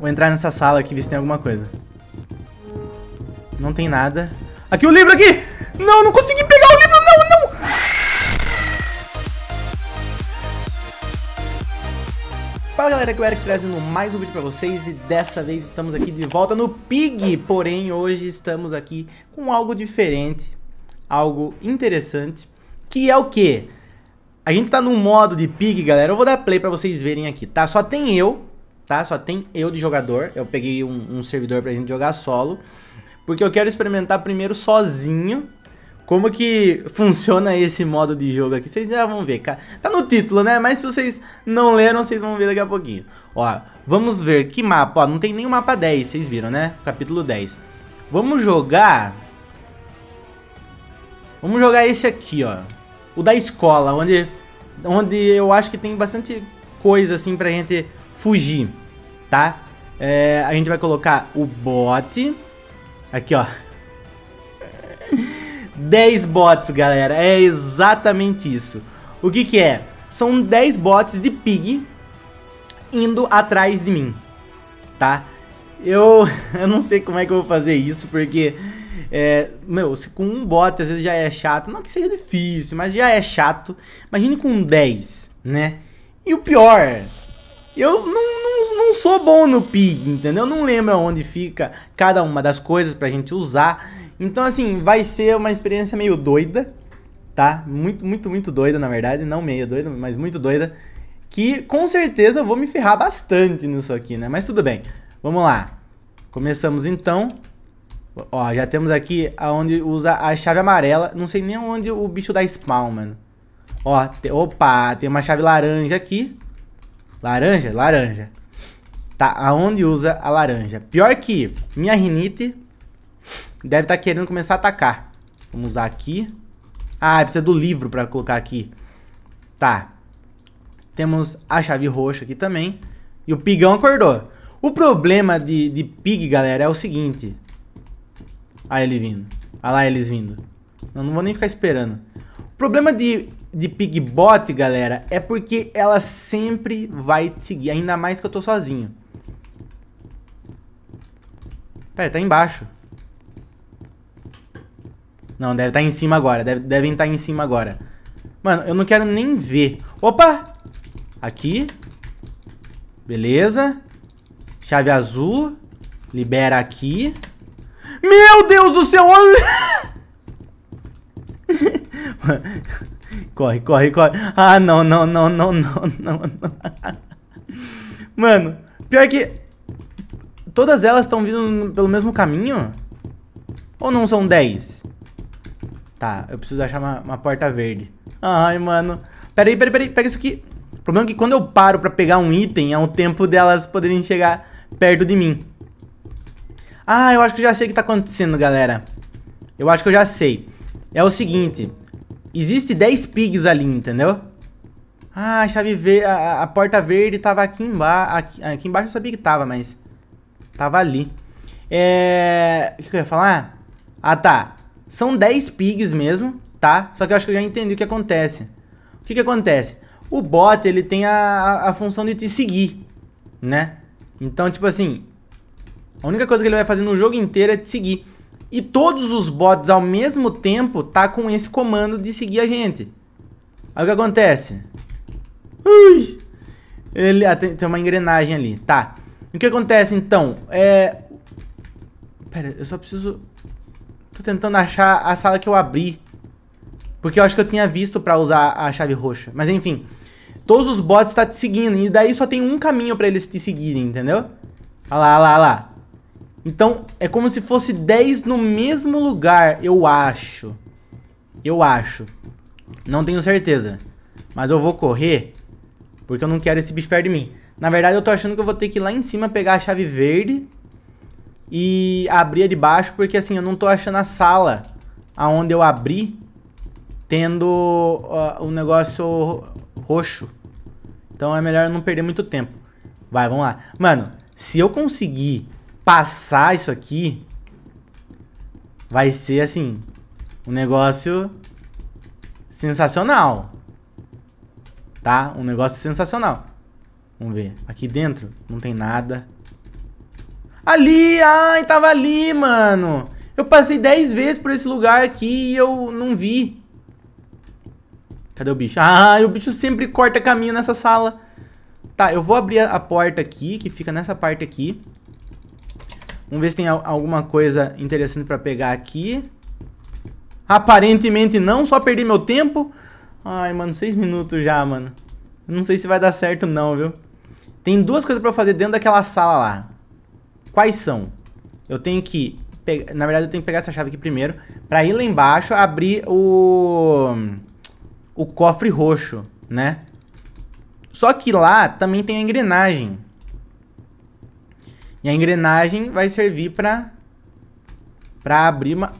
Vou entrar nessa sala aqui, ver se tem alguma coisa. Não tem nada. Aqui o livro, aqui! Não, não consegui pegar o livro, não, não! Fala galera, que é o Eric trazendo mais um vídeo pra vocês e dessa vez estamos aqui de volta no Pig, porém hoje estamos aqui com algo diferente, algo interessante, que é o que? A gente tá num modo de Pig, galera, eu vou dar play pra vocês verem aqui, tá? Só tem eu, tá? Só tem eu de jogador. Eu peguei um, um servidor pra gente jogar solo. Porque eu quero experimentar primeiro sozinho como que funciona esse modo de jogo aqui. Vocês já vão ver, Tá no título, né? Mas se vocês não leram, vocês vão ver daqui a pouquinho. Ó, vamos ver que mapa. Ó, não tem nenhum mapa 10, vocês viram, né? Capítulo 10. Vamos jogar... Vamos jogar esse aqui, ó. O da escola, onde, onde eu acho que tem bastante coisa, assim, pra gente fugir, tá? É, a gente vai colocar o bot. Aqui, ó. 10 bots, galera. É exatamente isso. O que que é? São 10 bots de pig indo atrás de mim, tá? Eu, eu não sei como é que eu vou fazer isso, porque... É, meu, se com um bot às vezes já é chato. Não que seja difícil, mas já é chato. Imagine com 10, né? E o pior eu não, não, não sou bom no PIG, entendeu? Eu não lembro onde fica cada uma das coisas pra gente usar. Então, assim, vai ser uma experiência meio doida, tá? Muito, muito, muito doida, na verdade. Não meio doida, mas muito doida. Que com certeza eu vou me ferrar bastante nisso aqui, né? Mas tudo bem. Vamos lá. Começamos então. Ó, já temos aqui aonde usa a chave amarela. Não sei nem onde o bicho dá spawn, mano. Ó, te... opa, tem uma chave laranja aqui. Laranja? Laranja. Tá, aonde usa a laranja? Pior que minha rinite deve estar tá querendo começar a atacar. Vamos usar aqui. Ah, precisa do livro pra colocar aqui. Tá. Temos a chave roxa aqui também. E o pigão acordou. O problema de, de pig, galera, é o seguinte. Olha ah, ele vindo. Olha ah lá eles vindo. Eu não vou nem ficar esperando. O problema de de pigbot, galera, é porque ela sempre vai te seguir. Ainda mais que eu tô sozinho. Pera, tá embaixo. Não, deve estar tá em cima agora. Deve, devem estar tá em cima agora. Mano, eu não quero nem ver. Opa! Aqui. Beleza. Chave azul. Libera aqui. Meu Deus do céu! Corre, corre, corre. Ah, não, não, não, não, não, não. Mano, pior que... Todas elas estão vindo pelo mesmo caminho? Ou não são 10? Tá, eu preciso achar uma, uma porta verde. Ai, mano. Peraí, peraí, peraí. Pega isso aqui. O problema é que quando eu paro pra pegar um item, é o um tempo delas poderem chegar perto de mim. Ah, eu acho que já sei o que tá acontecendo, galera. Eu acho que eu já sei. É o seguinte, Existe 10 pigs ali, entendeu? Ah, a chave verde, a, a, porta verde tava aqui embaixo. Aqui, aqui, embaixo eu sabia que tava, mas tava ali. É... O que, que eu ia falar? Ah, tá. São 10 pigs mesmo, tá? Só que eu acho que eu já entendi o que acontece. O que que acontece? O bot, ele tem a, a, a função de te seguir, né? Então, tipo assim, a única coisa que ele vai fazer no jogo inteiro é te seguir. E todos os bots ao mesmo tempo tá com esse comando de seguir a gente. Aí o que acontece? Ui! Ele, ah, tem, tem, uma engrenagem ali, tá. O que acontece então? É... Pera, eu só preciso... Tô tentando achar a sala que eu abri. Porque eu acho que eu tinha visto pra usar a chave roxa. Mas enfim, todos os bots tá te seguindo. E daí só tem um caminho pra eles te seguirem, entendeu? Olha lá, olha lá, olha lá. Então, é como se fosse 10 no mesmo lugar, eu acho. Eu acho. Não tenho certeza. Mas eu vou correr, porque eu não quero esse bicho perto de mim. Na verdade, eu tô achando que eu vou ter que ir lá em cima pegar a chave verde e abrir a de baixo, porque assim, eu não tô achando a sala aonde eu abri tendo o uh, um negócio roxo. Então é melhor não perder muito tempo. Vai, vamos lá. Mano, se eu conseguir passar isso aqui, vai ser, assim, um negócio sensacional. Tá? Um negócio sensacional. Vamos ver. Aqui dentro não tem nada. Ali! Ai, tava ali, mano! Eu passei 10 vezes por esse lugar aqui e eu não vi. Cadê o bicho? Ah, o bicho sempre corta caminho nessa sala. Tá, eu vou abrir a porta aqui, que fica nessa parte aqui. Vamos ver se tem alguma coisa interessante pra pegar aqui. Aparentemente não, só perdi meu tempo. Ai, mano, seis minutos já, mano. Não sei se vai dar certo não, viu? Tem duas coisas pra fazer dentro daquela sala lá. Quais são? Eu tenho que... Na verdade, eu tenho que pegar essa chave aqui primeiro. Pra ir lá embaixo, abrir o... O cofre roxo, né? Só que lá também tem a engrenagem. E a engrenagem vai servir pra... Pra abrir uma...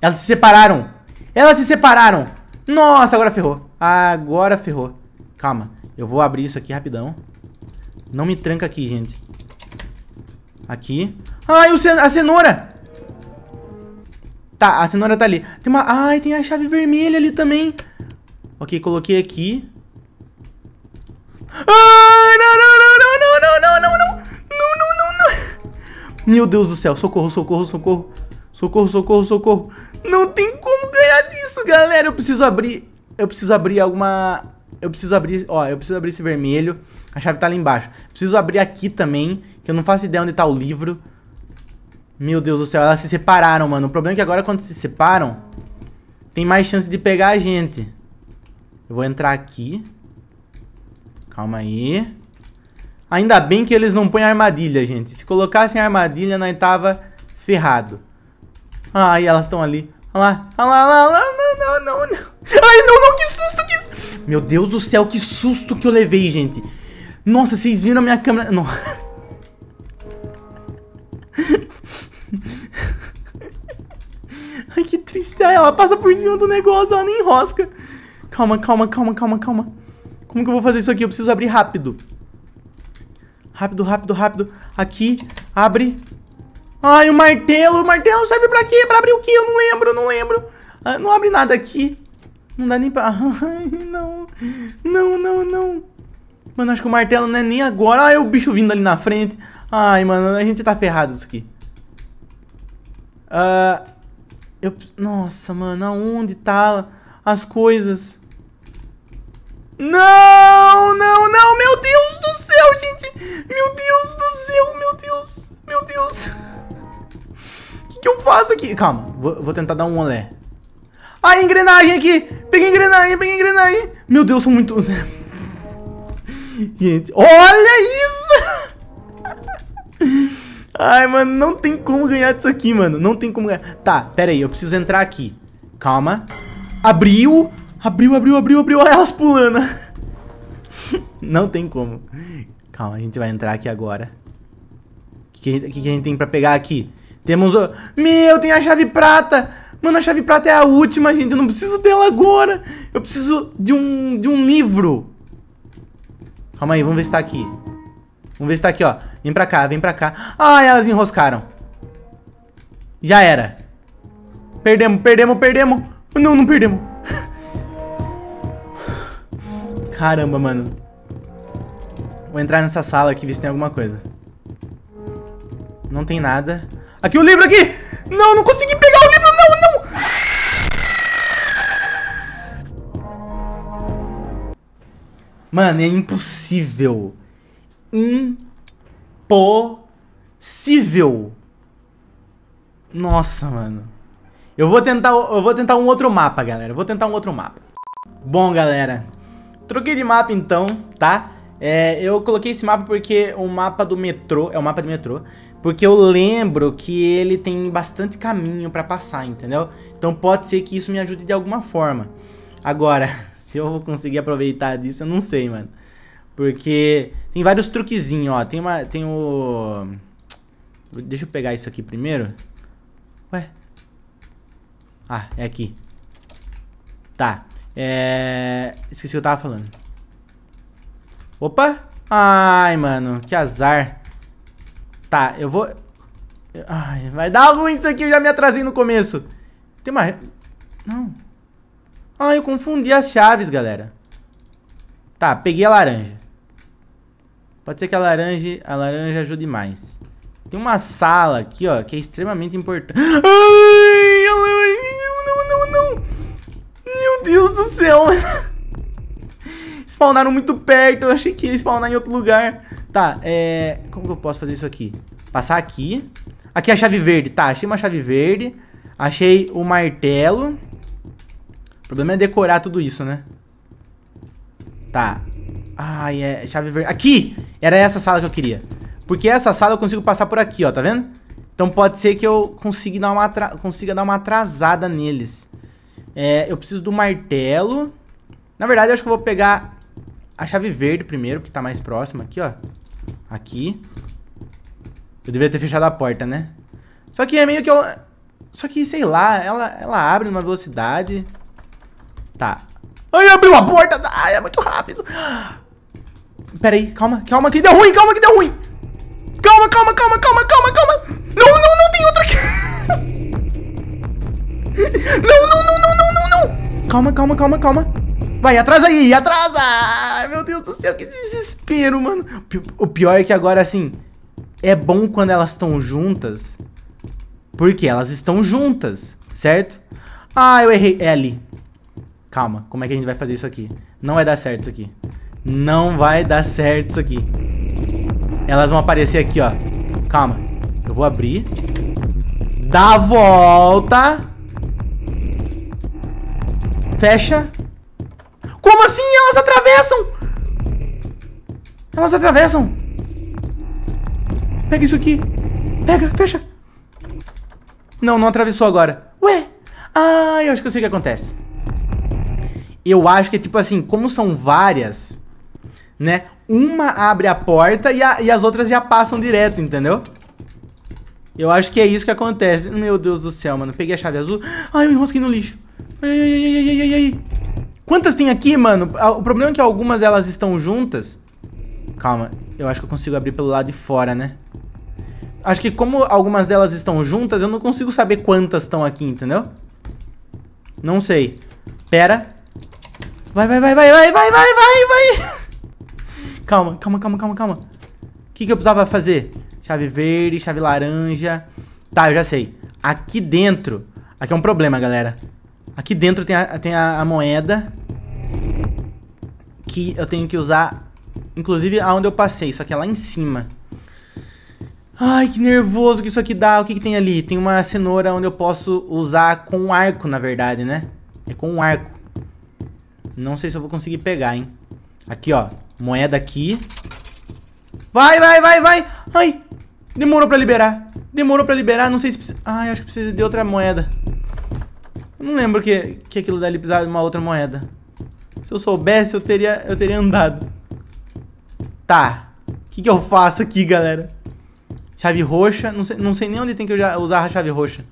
Elas se separaram! Elas se separaram! Nossa, agora ferrou. Agora ferrou. Calma. Eu vou abrir isso aqui rapidão. Não me tranca aqui, gente. Aqui. Ai, ah, a cenoura! Tá, a cenoura tá ali. Tem uma... Ai, tem a chave vermelha ali também. Ok, coloquei aqui. Ah, não, não! Meu Deus do céu, socorro, socorro, socorro. Socorro, socorro, socorro. Não tem como ganhar disso, galera. Eu preciso abrir... Eu preciso abrir alguma... Eu preciso abrir... Ó, eu preciso abrir esse vermelho. A chave tá ali embaixo. Eu preciso abrir aqui também, que eu não faço ideia onde tá o livro. Meu Deus do céu, elas se separaram, mano. O problema é que agora quando se separam, tem mais chance de pegar a gente. Eu vou entrar aqui. Calma aí. Ainda bem que eles não põem armadilha, gente. Se colocassem armadilha, nós tava ferrado. Ai, ah, elas estão ali. Olha lá, olha lá, olha lá, não, não, não, não. Ai, não, não, que susto, que susto. Meu Deus do céu, que susto que eu levei, gente. Nossa, vocês viram a minha câmera... Não. Ai, que triste. Ai, ela passa por cima do negócio, ela nem enrosca. Calma, calma, calma, calma, calma. Como que eu vou fazer isso aqui? Eu preciso abrir rápido. Rápido, rápido, rápido. Aqui, abre. Ai, o martelo. O martelo serve pra quê? Pra abrir o quê? Eu não lembro, não lembro. Ah, não abre nada aqui. Não dá nem pra... Ai, não. Não, não, não. Mano, acho que o martelo não é nem agora. Ai, o bicho vindo ali na frente. Ai, mano, a gente tá ferrado isso aqui. Ah... Eu... Nossa, mano, aonde tá as coisas? Não, não, não, meu Deus do céu, gente. Meu Deus do céu, meu Deus, meu Deus. O que, que, eu faço aqui? Calma, vou, vou tentar dar um olé. Ai, engrenagem aqui. Peguei engrenagem, peguei engrenagem. Meu Deus, são muito... gente, olha isso. Ai, mano, não tem como ganhar disso aqui, mano. Não tem como ganhar. Tá, pera aí, eu preciso entrar aqui. Calma. Abriu. Abriu, abriu, abriu, abriu. Olha elas pulando. Não tem como. Calma, a gente vai entrar aqui agora. O que, que, que, a gente tem pra pegar aqui? Temos o... Meu, tem a chave prata! Mano, a chave prata é a última, gente. Eu não preciso dela agora. Eu preciso de um, de um livro. Calma aí, vamos ver se tá aqui. Vamos ver se tá aqui, ó. Vem pra cá, vem pra cá. Ah, elas enroscaram. Já era. Perdemos, perdemos, perdemos. Não, não perdemos. Caramba, mano. Vou entrar nessa sala aqui, ver se tem alguma coisa. Não tem nada. Aqui, o livro aqui! Não, não consegui pegar o livro, não, não! Mano, é impossível. Impossível. Nossa, mano. Eu vou tentar, eu vou tentar um outro mapa, galera. Eu vou tentar um outro mapa. Bom, galera. Troquei de mapa então, tá? É, eu coloquei esse mapa porque o mapa do metrô, é o mapa do metrô, porque eu lembro que ele tem bastante caminho pra passar, entendeu? Então pode ser que isso me ajude de alguma forma. Agora, se eu vou conseguir aproveitar disso, eu não sei, mano. Porque tem vários truquezinhos, ó. Tem, uma, tem o... Deixa eu pegar isso aqui primeiro. Ué? Ah, é aqui. Tá. É... Esqueci o que eu tava falando. Opa! Ai, mano, que azar. Tá, eu vou... Ai, vai dar ruim isso aqui, eu já me atrasei no começo. Tem uma... Não. Ai, eu confundi as chaves, galera. Tá, peguei a laranja. Pode ser que a laranja, a laranja ajude mais. Tem uma sala aqui, ó, que é extremamente importante. Ah! do céu, mano. Spawnaram muito perto, eu achei que ia spawnar em outro lugar. Tá, é... Como que eu posso fazer isso aqui? Passar aqui. Aqui é a chave verde. Tá, achei uma chave verde. Achei o martelo. O problema é decorar tudo isso, né? Tá. Ai, é chave verde. Aqui! Era essa sala que eu queria. Porque essa sala eu consigo passar por aqui, ó. Tá vendo? Então pode ser que eu consiga dar uma, atra... consiga dar uma atrasada neles. É, eu preciso do martelo. Na verdade, eu acho que eu vou pegar a chave verde primeiro, que tá mais próxima aqui, ó. Aqui. Eu deveria ter fechado a porta, né? Só que é meio que eu... Só que, sei lá, ela, ela abre numa velocidade... Tá. Ai, abriu a porta! Ai, é muito rápido! Pera aí, calma, calma que deu ruim, calma que deu ruim! Calma, calma, calma, calma, calma, calma! Não, não, não tem outra aqui! não, não, não, não! Calma, calma, calma, calma. Vai, atrasa aí, atrasa! Ai, meu Deus do céu, que desespero, mano. O pior é que agora, assim, é bom quando elas estão juntas. Porque elas estão juntas, certo? Ah, eu errei. É ali. Calma, como é que a gente vai fazer isso aqui? Não vai dar certo isso aqui. Não vai dar certo isso aqui. Elas vão aparecer aqui, ó. Calma. Eu vou abrir. Dá a volta. Fecha. Como assim? Elas atravessam! Elas atravessam! Pega isso aqui. Pega, fecha. Não, não atravessou agora. Ué? Ah, eu acho que eu sei o que acontece. Eu acho que é tipo assim, como são várias, né? Uma abre a porta e, a, e as outras já passam direto, entendeu? Eu acho que é isso que acontece. Meu Deus do céu, mano. Peguei a chave azul. Ai, eu enrosquei no lixo. Ai, ai, ai, ai, ai, Quantas tem aqui, mano? O problema é que algumas elas estão juntas. Calma, eu acho que eu consigo abrir pelo lado de fora, né? Acho que como algumas delas estão juntas, eu não consigo saber quantas estão aqui, entendeu? Não sei. Pera. Vai, vai, vai, vai, vai, vai, vai, vai, vai. calma, calma, calma, calma, calma. O que, que eu precisava fazer? Chave verde, chave laranja. Tá, eu já sei. Aqui dentro... Aqui é um problema, galera. Aqui dentro tem a, tem a, a moeda. Que eu tenho que usar, inclusive, aonde eu passei. Só que é lá em cima. Ai, que nervoso que isso aqui dá. O que, que tem ali? Tem uma cenoura onde eu posso usar com um arco, na verdade, né? É com um arco. Não sei se eu vou conseguir pegar, hein? Aqui, ó. Moeda aqui. Vai, vai, vai, vai. Ai, demorou pra liberar. Demorou pra liberar. Não sei se precisa... Ai, acho que precisa de outra moeda. Eu não lembro que, que aquilo dali precisava de uma outra moeda. Se eu soubesse, eu teria, eu teria andado. Tá. O que, que eu faço aqui, galera? Chave roxa. Não sei, não sei nem onde tem que usar a chave roxa.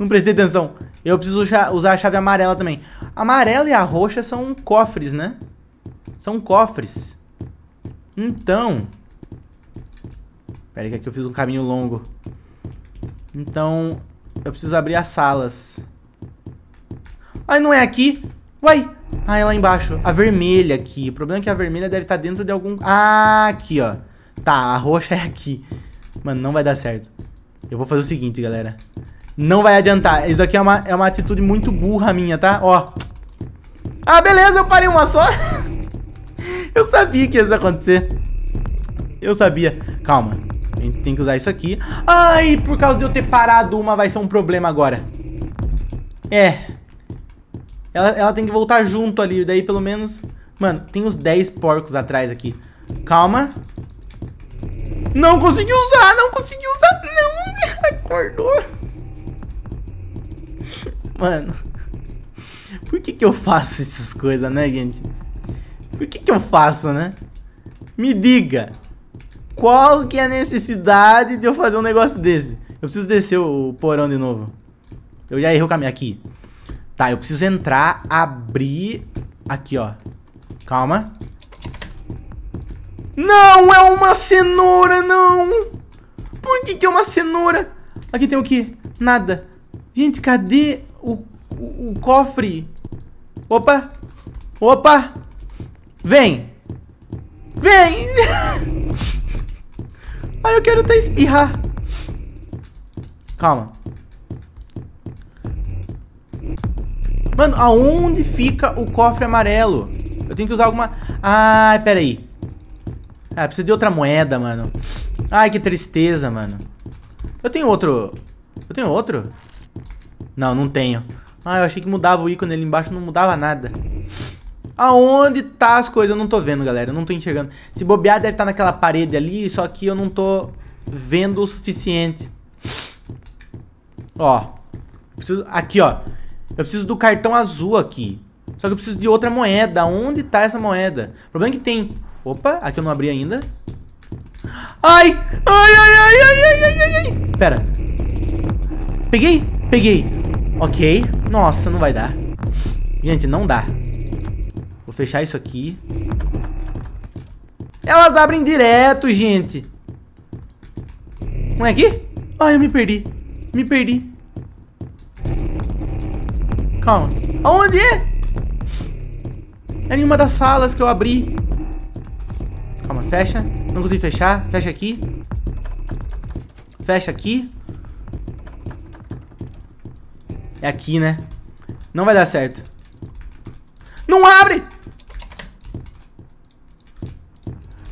Não prestei atenção. Eu preciso usar a chave amarela também. A amarela e a roxa são cofres, né? São cofres. Então... Pera aí que aqui eu fiz um caminho longo. Então, eu preciso abrir as salas. Ai, não é aqui? Uai! Ah, é lá embaixo. A vermelha aqui. O problema é que a vermelha deve estar tá dentro de algum... Ah, aqui, ó. Tá, a roxa é aqui. Mano, não vai dar certo. Eu vou fazer o seguinte, galera. Não vai adiantar. Isso aqui é uma, é uma atitude muito burra minha, tá? Ó. Ah, beleza, eu parei uma só. eu sabia que isso ia acontecer. Eu sabia. Calma. A gente tem que usar isso aqui. Ai, por causa de eu ter parado uma, vai ser um problema agora. É. Ela, ela tem que voltar junto ali, daí pelo menos... Mano, tem uns 10 porcos atrás aqui. Calma. Não consegui usar, não consegui usar. Não, acordou. Mano. Por que que eu faço essas coisas, né, gente? Por que que eu faço, né? Me diga. Qual que é a necessidade de eu fazer um negócio desse? Eu preciso descer o porão de novo. Eu já errei o caminho aqui. Tá, eu preciso entrar, abrir... Aqui, ó. Calma. Não, é uma cenoura, não! Por que que é uma cenoura? Aqui tem o quê? Nada. Gente, cadê o, o, o cofre? Opa! Opa! Vem! Vem! Ai, eu quero até espirrar. Calma. Mano, aonde fica o cofre amarelo? Eu tenho que usar alguma... Ai, peraí. Ah, precisa de outra moeda, mano. Ai, que tristeza, mano. Eu tenho outro... Eu tenho outro? Não, não tenho. Ah, eu achei que mudava o ícone ali embaixo, não mudava nada. Aonde tá as coisas? Eu não tô vendo, galera. Eu não tô enxergando. Se bobear, deve estar tá naquela parede ali, só que eu não tô vendo o suficiente. Ó. Preciso... Aqui, ó. Eu preciso do cartão azul aqui. Só que eu preciso de outra moeda. Onde tá essa moeda? O problema é que tem... Opa, aqui eu não abri ainda. Ai! Ai, ai, ai, ai, ai, ai, ai, ai! Pera. Peguei? Peguei. Ok. Nossa, não vai dar. Gente, não dá. Vou fechar isso aqui. Elas abrem direto, gente. Não é aqui? Ai, eu me perdi. Me perdi. Calma. Aonde é? É nenhuma das salas que eu abri. Calma, fecha. Não consegui fechar. Fecha aqui. Fecha aqui. É aqui, né? Não vai dar certo. Não abre!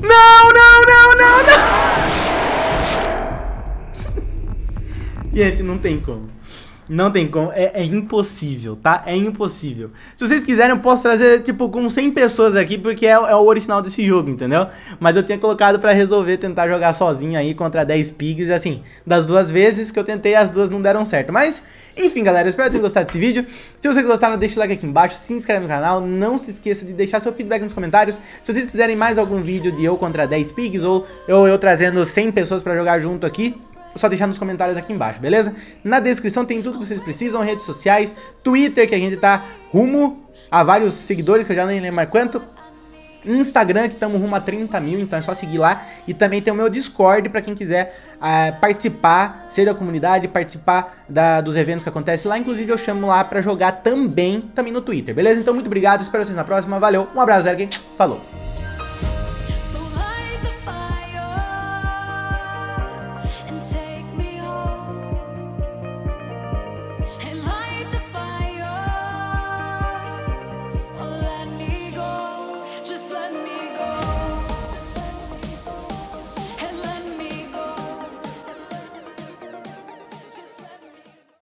Não, não, não, não, não! Gente, não tem como. Não tem como, é, é, impossível, tá? É impossível. Se vocês quiserem, eu posso trazer, tipo, com 100 pessoas aqui, porque é, é o original desse jogo, entendeu? Mas eu tinha colocado pra resolver tentar jogar sozinho aí contra 10 pigs, assim, das duas vezes que eu tentei, as duas não deram certo. Mas, enfim, galera, espero que tenham gostado desse vídeo. Se vocês gostaram, deixa o like aqui embaixo, se inscreve no canal, não se esqueça de deixar seu feedback nos comentários. Se vocês quiserem mais algum vídeo de eu contra 10 pigs, ou eu, eu trazendo 100 pessoas pra jogar junto aqui, só deixar nos comentários aqui embaixo, beleza? Na descrição tem tudo que vocês precisam, redes sociais, Twitter, que a gente tá rumo a vários seguidores, que eu já nem lembro mais quanto. Instagram, que estamos rumo a 30 mil, então é só seguir lá. E também tem o meu Discord para quem quiser uh, participar, ser da comunidade, participar da, dos eventos que acontecem lá. Inclusive eu chamo lá para jogar também, também no Twitter, beleza? Então muito obrigado, espero vocês na próxima, valeu, um abraço, Eric, falou!